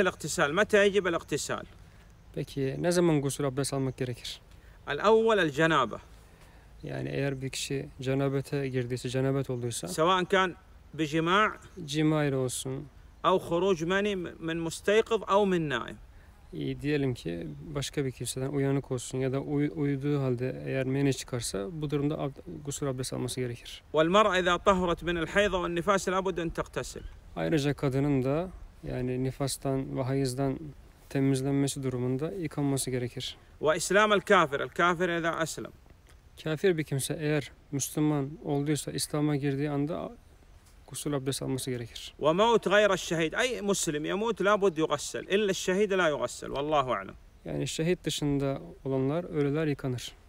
الاغتسال متى يجب الاغتسال؟ Peki ne zaman gusül abdest almak gerekir? الأول الجنابة Yani eğer bir kişi cenabete girdiyse, cenabet olduysa سواء كان بجماع cima ile olsun. أو خروج مني من مستيقظ أو من نائم iyi diyelim ki başka bir kimseden uyanık olsun ya da uy- uyuduğu halde eğer meni çıkarsa bu durumda ab- gusül abdest alması gerekir. والمرأة إذا طهرت من الحيض والنفاس لابد أن تغتسل Ayrıca kadının da yani nifastan ve hayızdan temizlenmesi durumunda yıkanması gerekir. Ve İslam el kafir. El kafir eda eslem. Kafir bir kimse eğer Müslüman olduysa İslam'a girdiği anda gusül abdest alması gerekir. Ve mevt gayra şehid. Ay muslim yemut la bud yugassel. illa şehid la yugassel. Vallahu alam. Yani şehit dışında olanlar ölüler yıkanır.